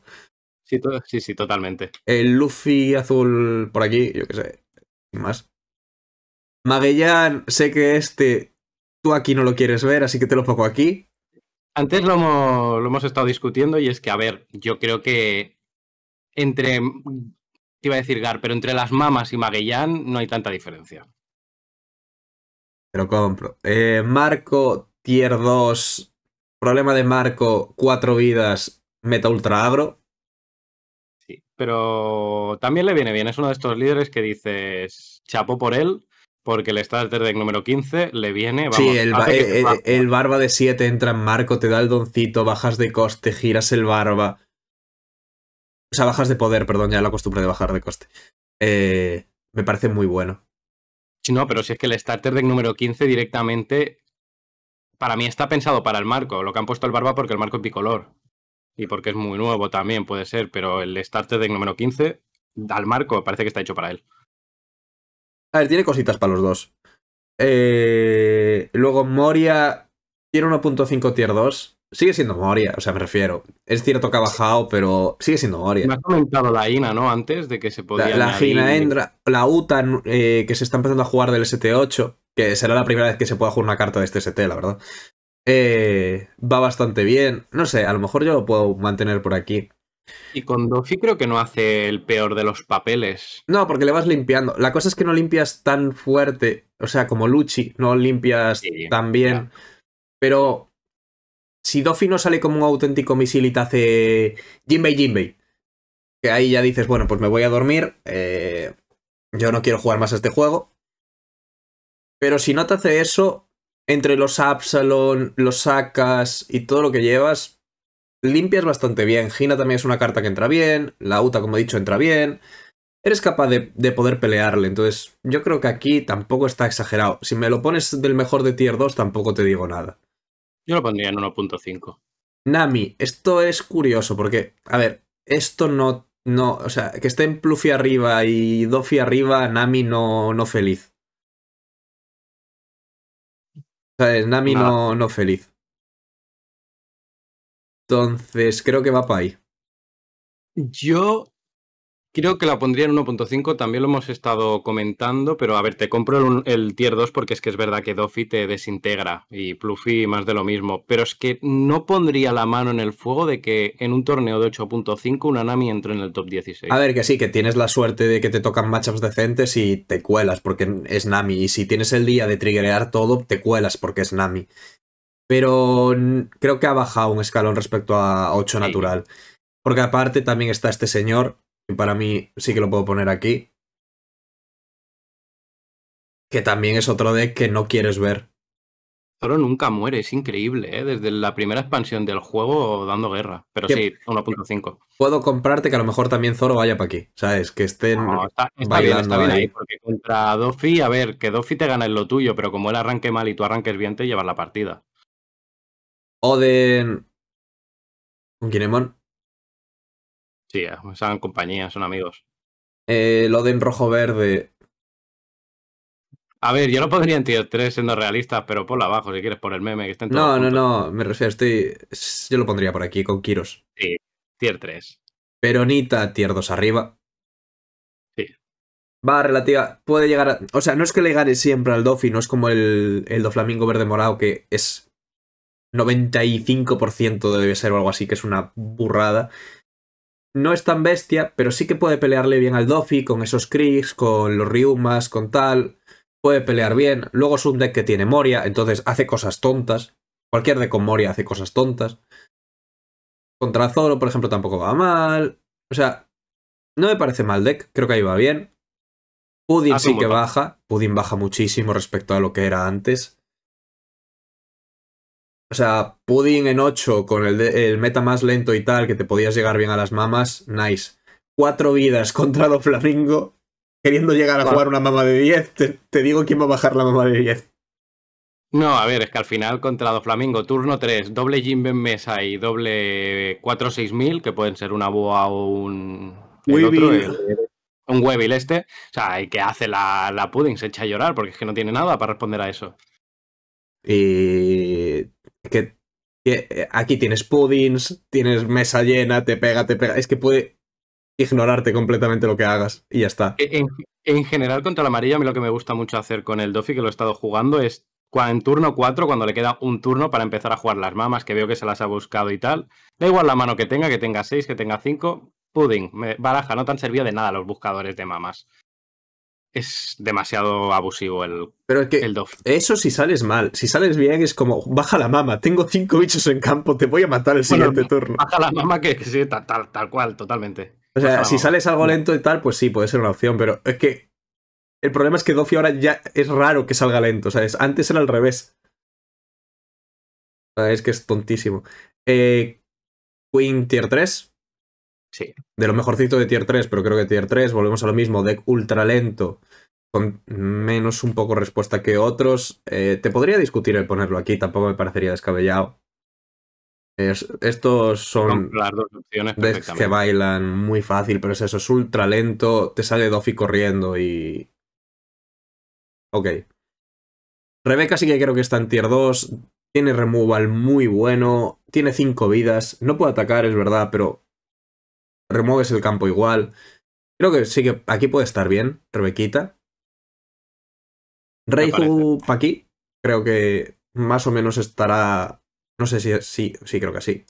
Sí, sí, sí, totalmente. El Luffy azul por aquí, yo qué sé. Sin más. Magellan, sé que este tú aquí no lo quieres ver, así que te lo pongo aquí. Antes lo hemos, estado discutiendo y es que, a ver, yo creo que entre, te iba a decir Gar, pero entre las mamas y Magellán no hay tanta diferencia. Pero compro. Eh, Marco, tier 2, problema de Marco, cuatro vidas, meta ultra abro. Sí, pero también le viene bien, es uno de estos líderes que dices, chapo por él, porque el starter deck número 15 le viene. sí, el, eh, eh, barba de 7 entra en marco, te da el doncito, bajas de coste, giras el barba. O sea, bajas de poder, perdón, ya la costumbre de bajar de coste. Eh, me parece muy bueno. No, pero si es que el starter deck número 15 directamente. Para mí está pensado para el marco. Lo que han puesto el barba porque el marco es bicolor. Y porque es muy nuevo también, puede ser. Pero el starter deck número 15, al marco, parece que está hecho para él. A ver, tiene cositas para los dos. Eh, luego Moria tiene 1.5 tier 2. Sigue siendo Moria, o sea, me refiero. Es cierto que ha bajado, pero sigue siendo Moria. Me ha comentado la INA, ¿no? Antes de que se podía. La, la INA Endra, la Uta eh, que se está empezando a jugar del ST8, que será la primera vez que se pueda jugar una carta de este ST, la verdad. Eh, va bastante bien. No sé, a lo mejor yo lo puedo mantener por aquí. Y con Dofi creo que no hace el peor de los papeles. No, porque le vas limpiando. La cosa es que no limpias tan fuerte, o sea, como Luchi, no limpias tan bien. Pero si Dofi no sale como un auténtico misil y te hace Jinbei Jinbei, que ahí ya dices, bueno, pues me voy a dormir, eh, yo no quiero jugar más a este juego. Pero si no te hace eso, entre los Absalon, los Sacas y todo lo que llevas, limpias bastante bien. Gina también es una carta que entra bien. La Uta, como he dicho, entra bien. Eres capaz de, poder pelearle. Entonces, yo creo que aquí tampoco está exagerado. Si me lo pones del mejor de tier 2, tampoco te digo nada. Yo lo pondría en 1.5. Nami, esto es curioso porque, a ver, esto no. No, o sea, que esté en Pluffy arriba y Doffy arriba, Nami no, no feliz. O sea, Nami no, no feliz. Entonces, creo que va para ahí. Yo creo que la pondría en 1.5, también lo hemos estado comentando, pero a ver, te compro el, tier 2 porque es que es verdad que Doffy te desintegra y Pluffy más de lo mismo, pero es que no pondría la mano en el fuego de que en un torneo de 8.5 una Nami entre en el top 16. A ver, que sí, que tienes la suerte de que te tocan matchups decentes y te cuelas porque es Nami, y si tienes el día de triggerear todo, te cuelas porque es Nami. Pero creo que ha bajado un escalón respecto a 8 natural. Porque aparte también está este señor, que para mí sí que lo puedo poner aquí. Que también es otro deck que no quieres ver. Zoro nunca muere, es increíble, ¿eh? desde la primera expansión del juego dando guerra. Pero sí, 1.5. Puedo comprarte que a lo mejor también Zoro vaya para aquí, ¿sabes? Que estén. No, está, bien, ahí. porque contra Dofi, a ver, que Dofi te gana en lo tuyo, pero como él arranque mal y tú arranques bien, te llevas la partida. Oden. ¿Con Kinemon? Sí, eh, son en compañía, son amigos. el eh, Oden rojo-verde. A ver, yo no pondría en tier 3 siendo realista, pero por abajo si quieres por el meme que está No, no, no, me refiero, estoy. Yo lo pondría por aquí, con Kiros. Sí, tier 3. Peronita, tier 2 arriba. Sí. Va relativa. Puede llegar a. O sea, no es que le gane siempre al Dofi, no es como el, el Doflamingo verde morado, que es 95% debe ser o algo así, que es una burrada. No es tan bestia, pero sí que puede pelearle bien al Doffy con esos Kriegs, con los Ryumas, con tal. Puede pelear bien. Luego es un deck que tiene Moria, entonces hace cosas tontas. Cualquier deck con Moria hace cosas tontas. Contra Zoro, por ejemplo, tampoco va mal. O sea, no me parece mal deck, creo que ahí va bien. Pudding ah, sí que baja, Pudding baja muchísimo respecto a lo que era antes. O sea, Pudding en 8 con el, meta más lento y tal, que te podías llegar bien a las mamas, nice. Cuatro vidas [laughs] contra flamingo queriendo llegar a jugar una mama de 10, te, digo quién va a bajar la mama de 10. No, a ver, es que al final contra flamingo turno 3, doble Jimbe en mesa y doble 4-6000, que pueden ser una boa o un. El un Weevil este. O sea, ¿y que hace la, la Pudding? Se echa a llorar porque es que no tiene nada para responder a eso. Y que eh, aquí tienes puddings, tienes mesa llena, te pega, te pega. Es que puede ignorarte completamente lo que hagas y ya está. E, en, general, contra la amarilla, a mí lo que me gusta mucho hacer con el Dofi, que lo he estado jugando, es cuando, en turno 4, cuando le queda un turno para empezar a jugar las mamas, que veo que se las ha buscado y tal. Da igual la mano que tenga, que tenga 6, que tenga 5. Pudding, baraja, no tan servido de nada los buscadores de mamas es demasiado abusivo el, Pero es que el Eso si sales mal. Si sales bien es como, baja la mama, tengo cinco bichos en campo, te voy a matar el siguiente turno. Baja la mama que, sí, tal, tal, tal, cual, totalmente. O sea, si sales algo lento y tal, pues sí, puede ser una opción, pero es que el problema es que Dofi ahora ya es raro que salga lento, ¿sabes? Antes era al revés. Es que es tontísimo. Eh, Queen Tier 3, de lo mejorcito de tier 3, pero creo que tier 3, volvemos a lo mismo, deck ultra lento, con menos un poco respuesta que otros. Eh, te podría discutir el ponerlo aquí, tampoco me parecería descabellado. estos son decks que bailan muy fácil, pero es eso, es ultra lento, te sale Doffy corriendo y... Ok. Rebeca sí que creo que está en tier 2, tiene removal muy bueno, tiene 5 vidas, no puede atacar, es verdad, pero remueves el campo igual. Creo que sí que aquí puede estar bien, Rebequita. pa aquí? creo que más o menos estará. No sé si sí, sí, creo que sí.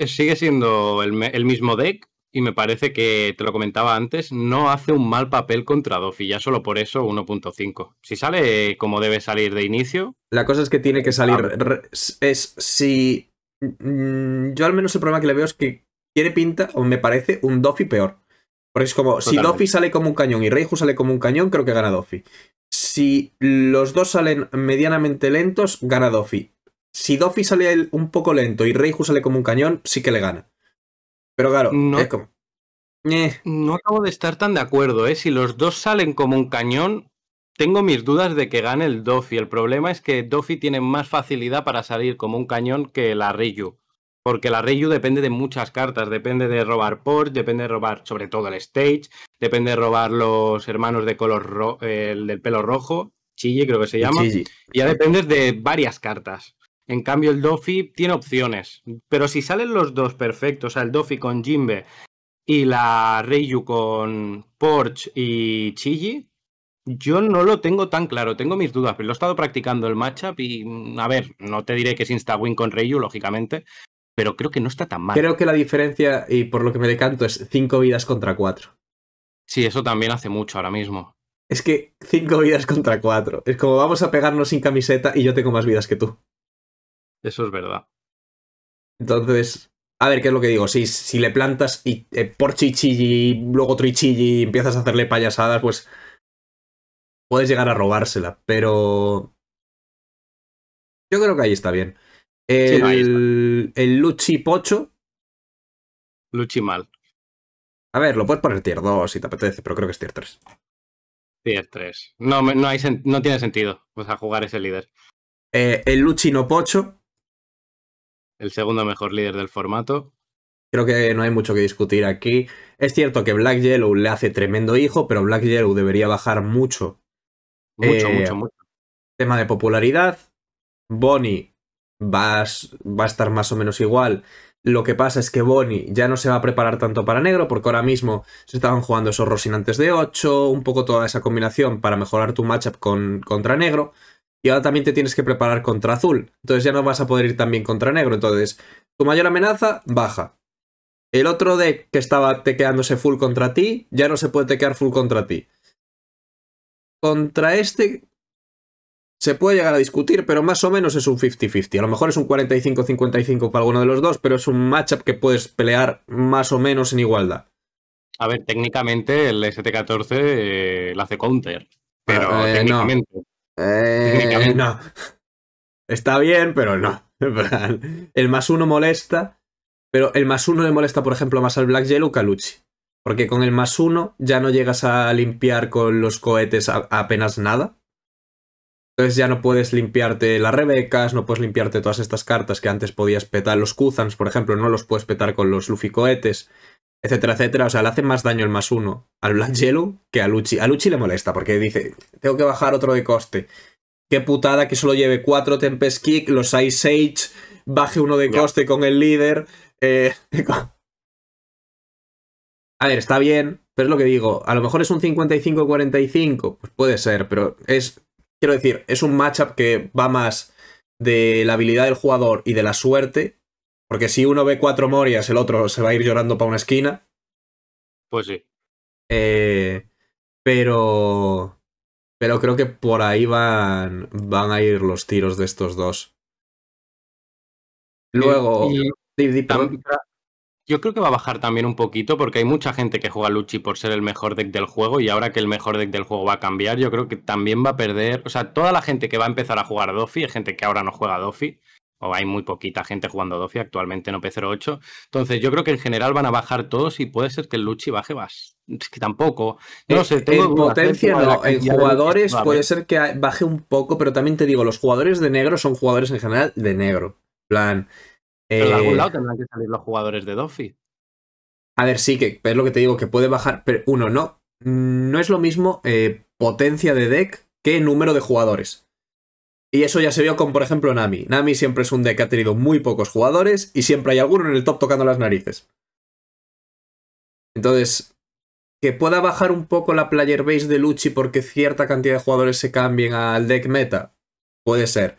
Eh, sigue siendo el, mismo deck y me parece que, te lo comentaba antes, no hace un mal papel contra Dofi, ya solo por eso 1.5. Si sale como debe salir de inicio. La cosa es que tiene que salir. Es si Mm, yo al menos el problema que le veo es que quiere pinta, o me parece, un Doffy peor. Porque es como, si Doffy sale como un cañón y Reiju sale como un cañón, creo que gana Doffy. Si los dos salen medianamente lentos, gana Doffy. Si Doffy sale un poco lento y Reiju sale como un cañón, sí que le gana. Pero claro, no, es como... Eh. No acabo de estar tan de acuerdo, ¿eh? Si los dos salen como un cañón, tengo mis dudas de que gane el Doffy. El problema es que Doffy tiene más facilidad para salir como un cañón que la Ryu. Porque la Ryu depende de muchas cartas. Depende de robar Porsche, depende de robar sobre todo el stage, depende de robar los hermanos de color del pelo rojo, Chiyi creo que se llama. ya depende de varias cartas. En cambio, el Doffy tiene opciones. Pero si salen los dos perfectos, o sea, el Doffy con Jimbe y la Reyu con Porch y Chigi, yo no lo tengo tan claro, tengo mis dudas, pero lo he estado practicando el matchup y, mm, a ver, no te diré que es insta-win con Reyu, lógicamente, pero creo que no está tan mal. Creo que la diferencia, y por lo que me decanto, es 5 vidas contra 4. Sí, eso también hace mucho ahora mismo. Es que 5 vidas contra 4. Es como vamos a pegarnos sin camiseta y yo tengo más vidas que tú. Eso es verdad. Entonces, a ver, ¿qué es lo que digo? Si, si le plantas y eh, por chichilli, luego trichilli y empiezas a hacerle payasadas, pues puedes llegar a robársela, pero yo creo que ahí está bien. El, el Luchi Pocho. Luchi mal. A ver, lo puedes poner tier 2 si te apetece, pero creo que es tier 3. Tier 3. No, no, no tiene sentido a jugar ese líder. Eh, el Luchi no Pocho. El segundo mejor líder del formato. Creo que no hay mucho que discutir aquí. Es cierto que Black Yellow le hace tremendo hijo, pero Black Yellow debería bajar mucho mucho, eh, mucho, mucho. Tema de popularidad. Bonnie va a, estar más o menos igual. Lo que pasa es que Bonnie ya no se va a preparar tanto para negro, porque ahora mismo se estaban jugando esos Rosinantes de 8, un poco toda esa combinación para mejorar tu matchup con, contra negro. Y ahora también te tienes que preparar contra azul. Entonces ya no vas a poder ir también contra negro. Entonces, tu mayor amenaza baja. El otro deck que estaba tequeándose full contra ti, ya no se puede tequear full contra ti. Contra este se puede llegar a discutir, pero más o menos es un 50-50. A lo mejor es un 45-55 para alguno de los dos, pero es un matchup que puedes pelear más o menos en igualdad. A ver, técnicamente el ST14 eh, lo hace counter, pero eh, eh, técnicamente, Está bien, pero no. [laughs] el más uno molesta, pero el más uno le molesta, por ejemplo, más al Black Yellow que a porque con el más uno ya no llegas a limpiar con los cohetes apenas nada. Entonces ya no puedes limpiarte las Rebecas, no puedes limpiarte todas estas cartas que antes podías petar. Los Kuzans, por ejemplo, no los puedes petar con los Luffy cohetes, etcétera, etcétera. O sea, le hace más daño el más uno al Yellow que a Luchi. A Luchi le molesta porque dice, tengo que bajar otro de coste. Qué putada que solo lleve cuatro Tempest Kick, los Ice Age, baje uno de coste con el líder. Eh, [laughs] A ver, está bien, pero es lo que digo. A lo mejor es un 55-45, pues puede ser, pero es. Quiero decir, es un matchup que va más de la habilidad del jugador y de la suerte. Porque si uno ve cuatro Morias, el otro se va a ir llorando para una esquina. Pues sí. Eh, pero. Pero creo que por ahí van. Van a ir los tiros de estos dos. Eh, Luego. Yo creo que va a bajar también un poquito porque hay mucha gente que juega Luchi por ser el mejor deck del juego y ahora que el mejor deck del juego va a cambiar, yo creo que también va a perder. O sea, toda la gente que va a empezar a jugar Dofi, hay gente que ahora no juega Dofi, o hay muy poquita gente jugando Dofi actualmente en OP08. Entonces, yo creo que en general van a bajar todos y puede ser que el Luchi baje más. Es que tampoco. No eh, sé, tengo ¿eh? en potencia en jugadores puede ser que baje un poco, pero también te digo, los jugadores de negro son jugadores en general de negro. plan, pero algún eh, lado tendrán que salir los jugadores de Doffy? A ver, sí, que es lo que te digo, que puede bajar, pero uno, no. No es lo mismo eh, potencia de deck que número de jugadores. Y eso ya se vio con, por ejemplo, Nami. Nami siempre es un deck que ha tenido muy pocos jugadores y siempre hay alguno en el top tocando las narices. Entonces, que pueda bajar un poco la player base de Luchi porque cierta cantidad de jugadores se cambien al deck meta, puede ser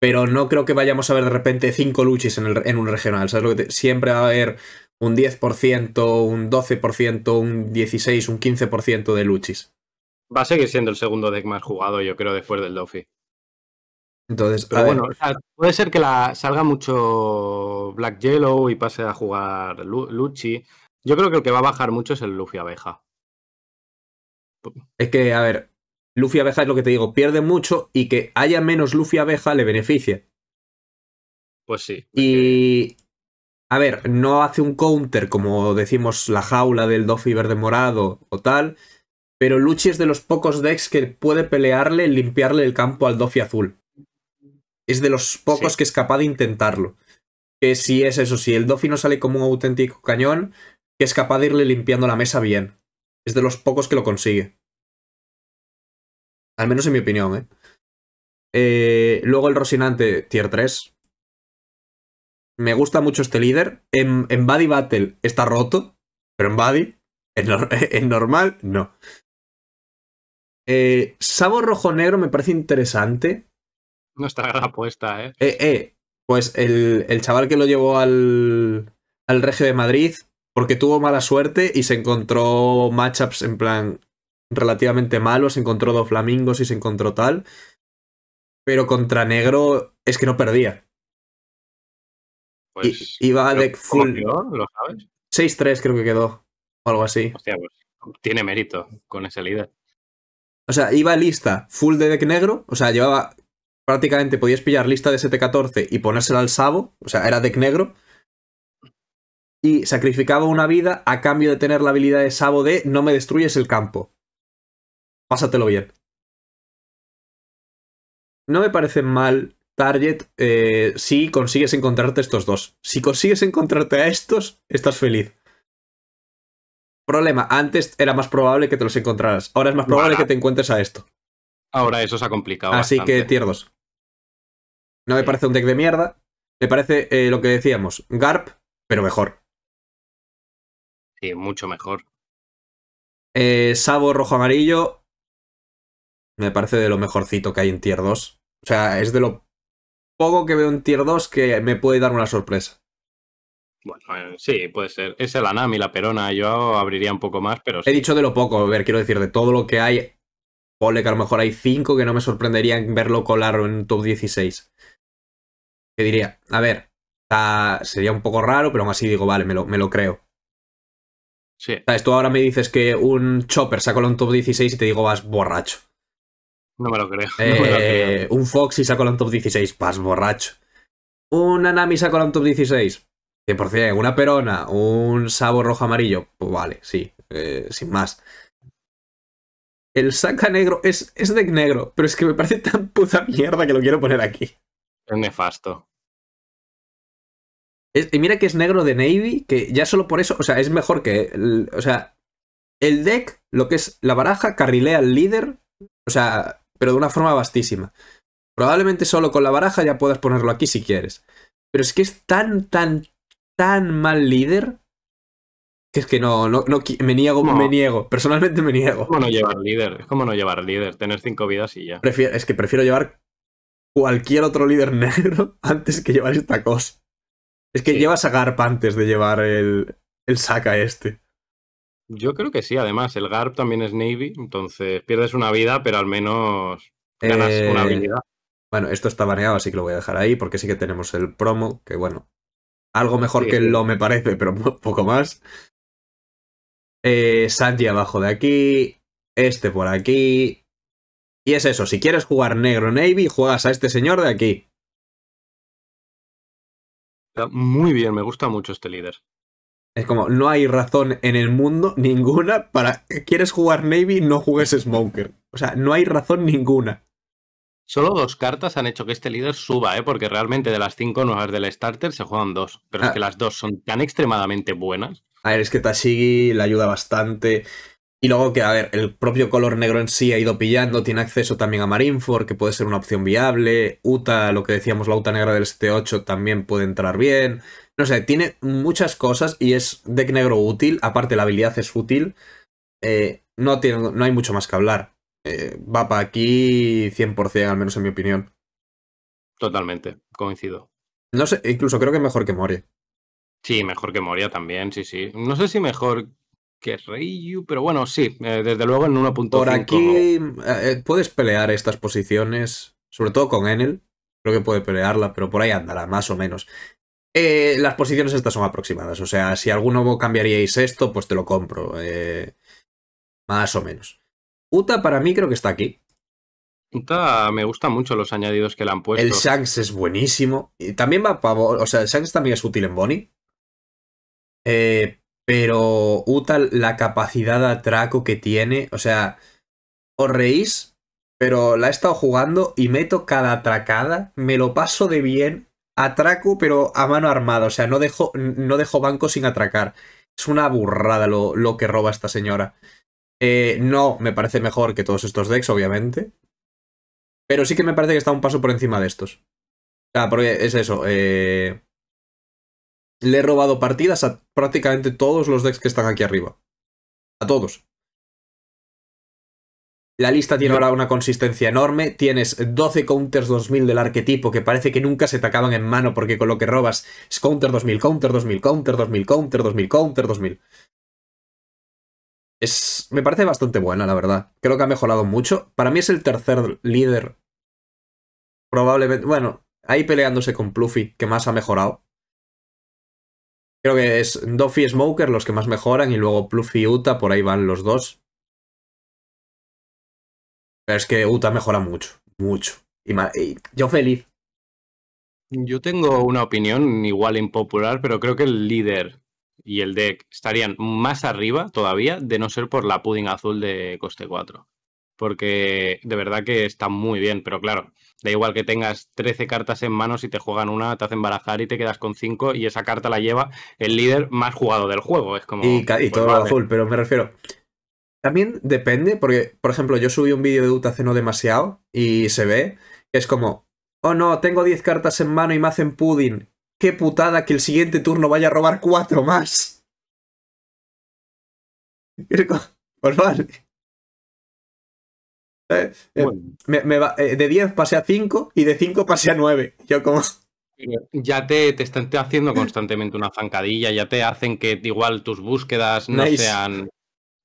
pero no creo que vayamos a ver de repente 5 Luchis en, un regional. que siempre va a haber un 10%, un 12%, un 16%, un 15% de Luchis. Va a seguir siendo el segundo deck más jugado, yo creo, después del Dofi. Entonces, bueno, puede ser que la, salga mucho Black Yellow y pase a jugar Luchi. Yo creo que el que va a bajar mucho es el Luffy Abeja. Es que, a ver, Luffy abeja es lo que te digo, pierde mucho y que haya menos Luffy abeja le beneficia. Pues sí. Y. A ver, no hace un counter como decimos la jaula del Doffy verde morado o tal, pero Luchi es de los pocos decks que puede pelearle, limpiarle el campo al Doffy azul. Es de los pocos que es capaz de intentarlo. Que si es eso, si el Doffy no sale como un auténtico cañón, que es capaz de irle limpiando la mesa bien. Es de los pocos que lo consigue. Al menos en mi opinión, ¿eh? eh luego el Rocinante, tier 3. Me gusta mucho este líder. En, en Buddy Battle está roto, pero en Buddy, en, [laughs] normal, no. Eh, sabor rojo negro me parece interesante. No está la apuesta, ¿eh? Eh, eh Pues el, chaval que lo llevó al, al Regio de Madrid, porque tuvo mala suerte y se encontró matchups en plan relativamente malo, se encontró dos flamingos y se encontró tal. Pero contra negro es que no perdía. Pues, iba iba deck full. ¿Lo sabes? 6-3 creo que quedó. O algo así. Hostia, pues tiene mérito con esa líder. O sea, iba lista full de deck negro. O sea, llevaba. Prácticamente podías pillar lista de 7 14 y ponérsela al Sabo. O sea, era deck negro. Y sacrificaba una vida a cambio de tener la habilidad de Sabo de no me destruyes el campo pásatelo bien. No me parece mal target eh, si consigues encontrarte estos dos. Si consigues encontrarte a estos, estás feliz. Problema, antes era más probable que te los encontraras. Ahora es más probable que te encuentres a esto. Ahora eso se ha complicado. Así que tierdos. No me parece un deck de mierda. Me parece eh, lo que decíamos, Garp, pero mejor. Sí, mucho mejor. sabor eh, Sabo rojo-amarillo, me parece de lo mejorcito que hay en tier 2. O sea, es de lo poco que veo en tier 2 que me puede dar una sorpresa. Bueno, eh, sí, puede ser. Es el Anami, la Perona. Yo abriría un poco más, pero. He dicho de lo poco, a ver, quiero decir, de todo lo que hay. Ole, que a lo mejor hay 5 que no me sorprenderían verlo colar en top 16. ¿Qué diría, a ver, sería un poco raro, pero aún así digo, vale, me lo, creo. Sí. ¿Sabes? Tú ahora me dices que un Chopper se ha en top 16 y te digo, vas borracho. No me lo creo. [laughs] Eh, un Foxy sacó la top 16, pas borracho. Una Nami sacó la top 16, 100%. Una Perona, un sabor rojo amarillo, pues vale, sí, eh, sin más. El saca negro es, es deck negro, pero es que me parece tan puta mierda que lo quiero poner aquí. Es nefasto. y mira que es negro de Navy, que ya solo por eso, o sea, es mejor que. o sea, el deck, lo que es la baraja, carrilea al líder. O sea, pero de una forma vastísima. Probablemente solo con la baraja ya puedas ponerlo aquí si quieres. Pero es que es tan, tan, tan mal líder que es que no, no, no me niego, me niego. Personalmente me niego. Es como no llevar líder, es como no llevar líder, tener cinco vidas y ya. es que prefiero llevar cualquier otro líder [laughs] negro antes que llevar esta cosa. Es que llevas a Garp antes de llevar el, el saca este. Yo creo que sí, además, el GARP también es Navy, entonces pierdes una vida, pero al menos ganas una eh, habilidad. Bueno, esto está baneado, así que lo voy a dejar ahí, porque sí que tenemos el promo, que bueno, algo mejor que lo me parece, pero [laughs] poco más. Eh, Sanji abajo de aquí, este por aquí. Y es eso, si quieres jugar negro Navy, juegas a este señor de aquí. Muy bien, me gusta mucho este líder. Es como, no hay razón en el mundo ninguna para. ¿Quieres jugar Navy? No juegues Smoker. O sea, no hay razón ninguna. Solo dos cartas han hecho que este líder suba, ¿eh? porque realmente de las cinco nuevas del starter se juegan dos. Pero es ah. que las dos son tan extremadamente buenas. A ver, es que Tashigi le ayuda bastante. Y luego que, a ver, el propio color negro en sí ha ido pillando, tiene acceso también a Marineford, que puede ser una opción viable. Uta, lo que decíamos, la Uta negra del ST8 también puede entrar bien. No sé, tiene muchas cosas y es deck negro útil. Aparte, la habilidad es útil. Eh, no, tiene, no hay mucho más que hablar. Eh, va para aquí 100%, al menos en mi opinión. Totalmente, coincido. No sé, incluso creo que mejor que Moria. Sí, mejor que Moria también, sí, sí. No sé si mejor que Reyu, pero bueno, sí, eh, desde luego en 1.5. Por aquí puedes pelear estas posiciones, sobre todo con Enel. Creo que puede pelearla, pero por ahí andará, más o menos. Eh, las posiciones estas son aproximadas. O sea, si alguno cambiaríais esto, pues te lo compro. Eh, más o menos. Uta para mí creo que está aquí. Uta me gustan mucho los añadidos que le han puesto. El Shanks es buenísimo. Y también va para... O sea, el Shanks también es útil en Bonnie. Eh, pero Uta, la capacidad de atraco que tiene... O sea, os reís, pero la he estado jugando y meto cada atracada. Me lo paso de bien atraco, pero a mano armada. O sea, no dejo, no dejo banco sin atracar. Es una burrada lo, que roba esta señora. Eh, no me parece mejor que todos estos decks, obviamente. Pero sí que me parece que está un paso por encima de estos. porque es eso. Eh, le he robado partidas a prácticamente todos los decks que están aquí arriba. A todos. La lista tiene ahora una consistencia enorme. Tienes 12 counters 2000 del arquetipo que parece que nunca se te acaban en mano porque con lo que robas es counter 2000, counter 2000, counter 2000, counter 2000, counter 2000. me parece bastante buena, la verdad. Creo que ha mejorado mucho. Para mí es el tercer líder. Probablemente, bueno, ahí peleándose con Pluffy, que más ha mejorado. Creo que es Duffy y Smoker los que más mejoran y luego Pluffy y Uta, por ahí van los dos es que Utah mejora mucho, mucho. Y, yo feliz. Yo tengo una opinión igual impopular, pero creo que el líder y el deck estarían más arriba todavía de no ser por la pudding azul de coste 4. Porque de verdad que está muy bien, pero claro, da igual que tengas 13 cartas en mano, y te juegan una, te hace embarazar y te quedas con 5 y esa carta la lleva el líder más jugado del juego. Es como, y, pues todo azul, pero me refiero, también depende, porque, por ejemplo, yo subí un vídeo de UT hace no demasiado y se ve que es como, oh no, tengo 10 cartas en mano y me hacen pudding. Qué putada que el siguiente turno vaya a robar 4 más. [laughs] Pues vale. Eh, me, va, eh, de 10 pasé a 5 y de 5 pasé a 9. Yo como... Eh, ya te, están haciendo constantemente una zancadilla, ya te hacen que igual tus búsquedas no sean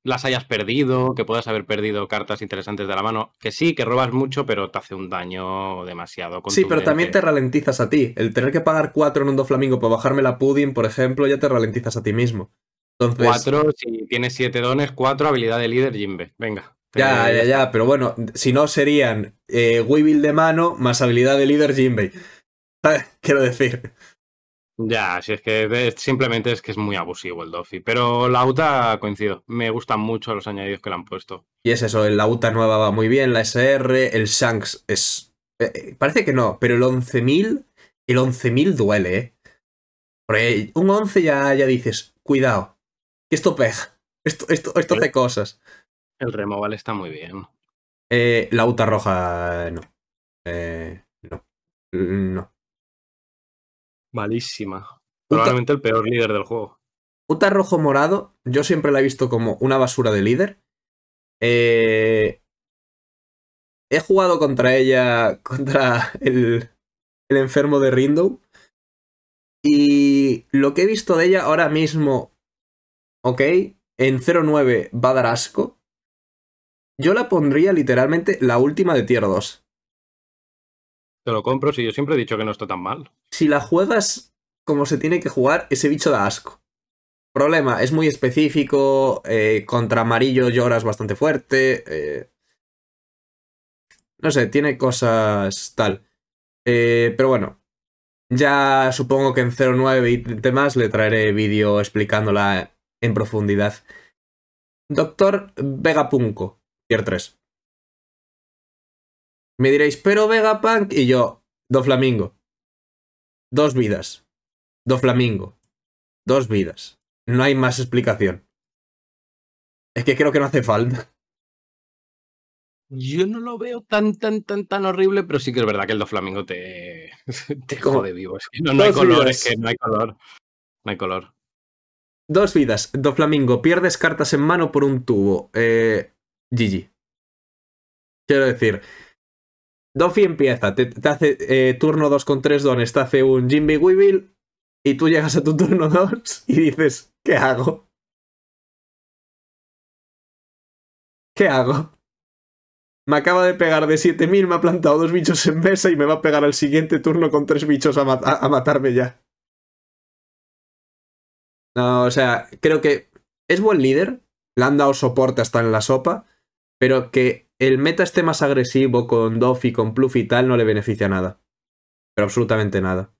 las hayas perdido, que puedas haber perdido cartas interesantes de la mano. Que sí, que robas mucho, pero te hace un daño demasiado. Sí, pero también te ralentizas a ti. El tener que pagar cuatro en un flamingo para bajarme la pudding, por ejemplo, ya te ralentizas a ti mismo. Entonces... Cuatro, si tienes siete dones, cuatro, habilidad de líder, Jimbe. Venga. Ya, ya, ya, pero bueno, si no serían eh, Weevil de mano más habilidad de líder Jinbei. [laughs] Quiero decir. Ya, si es que simplemente es que es muy abusivo el Dofi. Pero la UTA, coincido, me gustan mucho los añadidos que le han puesto. Y es eso, la UTA nueva va muy bien, la SR, el Shanks es... Eh, eh, parece que no, pero el 11.000, el 11.000 duele, ¿eh? un 11 ya, ya dices, cuidado, que esto pega, esto, esto, esto hace cosas. El removal está muy bien. Eh, la UTA roja, no. Eh, no. No. Malísima. Probablemente el peor líder del juego. Uta Rojo Morado, yo siempre la he visto como una basura de líder. Eh, he jugado contra ella, [laughs] contra el, el enfermo de Rindow. Y lo que he visto de ella ahora mismo, ok, en 0-9 va a dar asco. Yo la pondría literalmente la última de tier 2. Te lo compro, si yo siempre he dicho que no está tan mal. Si la juegas como se tiene que jugar, ese bicho da asco. Problema, es muy específico, eh, contra amarillo lloras bastante fuerte. Eh, no sé, tiene cosas tal. Eh, pero bueno, ya supongo que en 09 y demás le traeré vídeo explicándola en profundidad. Doctor Vegapunko, tier 3. Me diréis, pero Vegapunk y yo, Do Flamingo. Dos vidas. Do Flamingo. Dos vidas. No hay más explicación. Es que creo que no hace falta. Yo no lo veo tan, tan, tan, tan horrible, pero sí que es verdad que el flamingo te, [laughs] te de vivo. no, hay color, es que no hay color. No hay color. Dos vidas. flamingo. pierdes cartas en mano por un tubo. Eh, GG. Quiero decir, Doffy empieza, te, hace eh, turno 2 con 3 dones, te hace un Jimmy Weevil y tú llegas a tu turno 2 y dices, ¿qué hago? ¿Qué hago? Me acaba de pegar de 7000, me ha plantado dos bichos en mesa y me va a pegar al siguiente turno con tres bichos a, matarme ya. No, o sea, creo que es buen líder, le o dado soporte hasta en la sopa, pero que el meta esté más agresivo con y con Pluff y tal, no le beneficia nada. Pero absolutamente nada.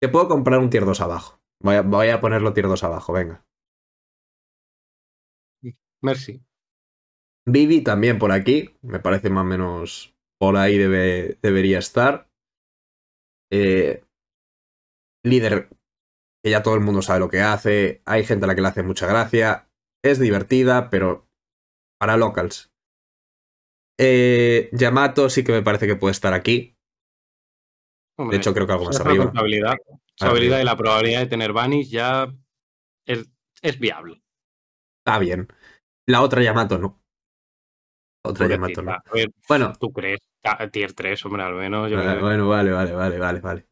Te puedo comprar un tier 2 abajo. Voy a, ponerlo tier 2 abajo, venga. Merci. Vivi también por aquí. Me parece más o menos por ahí debe, debería estar. Eh, líder que ya todo el mundo sabe lo que hace. Hay gente a la que le hace mucha gracia. Es divertida, pero para locals. Eh, Yamato sí que me parece que puede estar aquí. de hecho, creo que algo más arriba. La habilidad y la probabilidad de tener Vanish ya es, viable. Está bien. La otra Yamato no. otra Yamato no. bueno. ¿Tú crees? Ah, tier 3, hombre, al menos. Ah, bueno, vale, vale, vale, vale, vale.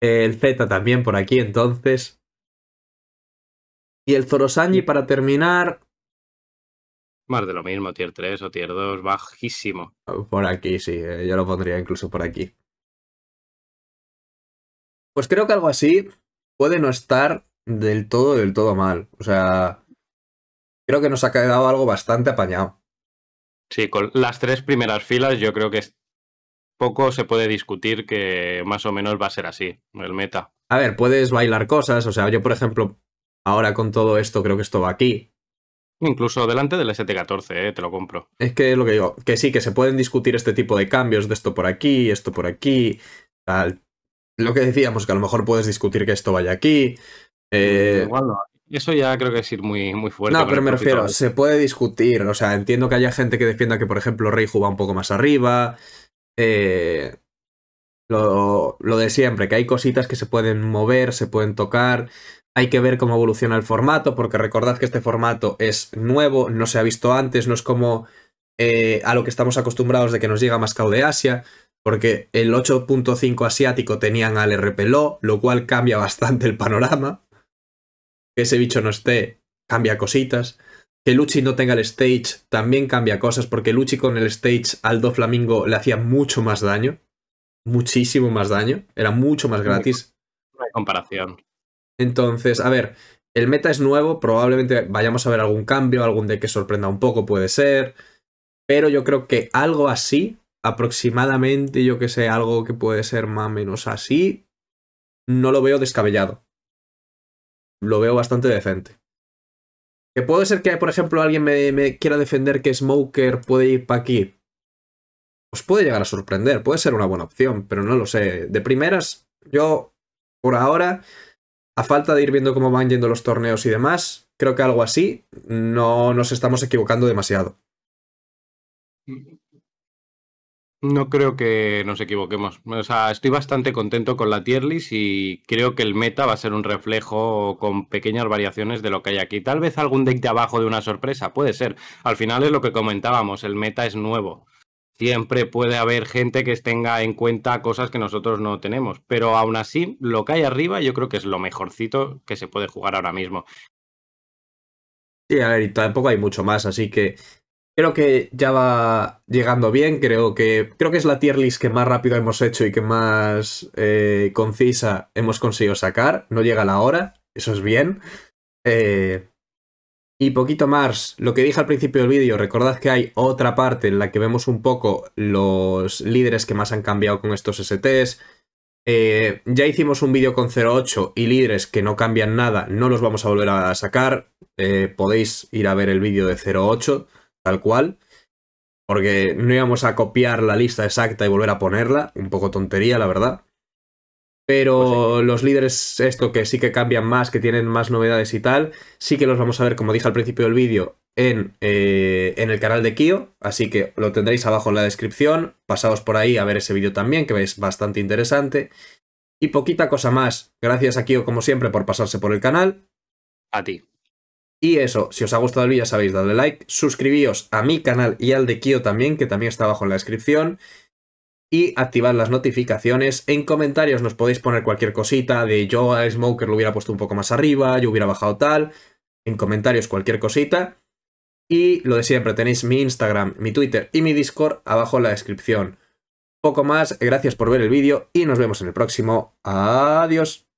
El Z también por aquí, entonces. Y el Zorosanji para terminar. Más de lo mismo, tier 3 o tier 2, bajísimo. Por aquí, sí, eh, yo lo pondría incluso por aquí. Pues creo que algo así puede no estar del todo, del todo mal. O sea, creo que nos ha quedado algo bastante apañado. Sí, con las tres primeras filas yo creo que poco se puede discutir que más o menos va a ser así, el meta. A ver, puedes bailar cosas, o sea, yo por ejemplo, ahora con todo esto creo que esto va aquí, Incluso delante del ST14, eh, te lo compro. Es que lo que digo, que sí, que se pueden discutir este tipo de cambios, de esto por aquí, esto por aquí, tal. Lo que decíamos, que a lo mejor puedes discutir que esto vaya aquí. Eh, mm, igual Eso ya creo que es ir muy, muy fuerte. No, pero me refiero, se puede discutir. O sea, entiendo que haya gente que defienda que, por ejemplo, Rey juega un poco más arriba. Eh, lo, lo, de siempre, que hay cositas que se pueden mover, se pueden tocar. Hay que ver cómo evoluciona el formato, porque recordad que este formato es nuevo, no se ha visto antes, no es como eh, a lo que estamos acostumbrados de que nos llega más de Asia, porque el 8.5 asiático tenían al RPLO, lo cual cambia [laughs] bastante el panorama. Que ese bicho no esté, cambia cositas. Que Luchi no tenga el stage también cambia cosas, porque Luchi con el stage al Do Flamingo le hacía mucho más daño. Muchísimo más daño. Era mucho más gratis. No comparación. Entonces, a ver, el meta es nuevo, probablemente vayamos a ver algún cambio, algún de que sorprenda un poco puede ser, pero yo creo que algo así, aproximadamente, yo que sé, algo que puede ser más o menos así, no lo veo descabellado. Lo veo bastante decente. Que puede ser que, por ejemplo, alguien me, quiera defender que Smoker puede ir para aquí. Os pues puede llegar a sorprender, puede ser una buena opción, pero no lo sé. De primeras, yo, por ahora, a falta de ir viendo cómo van yendo los torneos y demás, creo que algo así no nos estamos equivocando demasiado. No creo que nos equivoquemos. O sea, estoy bastante contento con la tier list y creo que el meta va a ser un reflejo con pequeñas variaciones de lo que hay aquí. Tal vez algún deck de abajo de una sorpresa, puede ser. Al final es lo que comentábamos, el meta es nuevo siempre puede haber gente que tenga en cuenta cosas que nosotros no tenemos. Pero aún así, lo que hay arriba yo creo que es lo mejorcito que se puede jugar ahora mismo. Sí, a ver, y tampoco hay mucho más, así que creo que ya va llegando bien. Creo que, creo que es la tier list que más rápido hemos hecho y que más eh, concisa hemos conseguido sacar. No llega la hora, eso es bien. Eh, y poquito más, lo que dije al principio del vídeo, recordad que hay otra parte en la que vemos un poco los líderes que más han cambiado con estos STs. Eh, ya hicimos un vídeo con 0.8 y líderes que no cambian nada, no los vamos a volver a sacar. Eh, podéis ir a ver el vídeo de 0.8, tal cual. Porque no íbamos a copiar la lista exacta y volver a ponerla, un poco tontería la verdad. Pues Pero los líderes, esto que sí que cambian más, que tienen más novedades y tal, sí que los vamos a ver, como dije al principio del vídeo, en, eh, en el canal de Kio. Así que lo tendréis abajo en la descripción. Pasaos por ahí a ver ese vídeo también, que veis bastante interesante. Y poquita cosa más. Gracias a Kio, como siempre, por pasarse por el canal. A ti. Y eso, si os ha gustado el vídeo, ya sabéis, dadle like, suscribíos a mi canal y al de Kio también, que también está abajo en la descripción y activar las notificaciones. En comentarios nos podéis poner cualquier cosita de yo a Smoker lo hubiera puesto un poco más arriba, yo hubiera bajado tal. En comentarios cualquier cosita. Y lo de siempre, tenéis mi Instagram, mi Twitter y mi Discord abajo en la descripción. Poco más, gracias por ver el vídeo y nos vemos en el próximo. Adiós.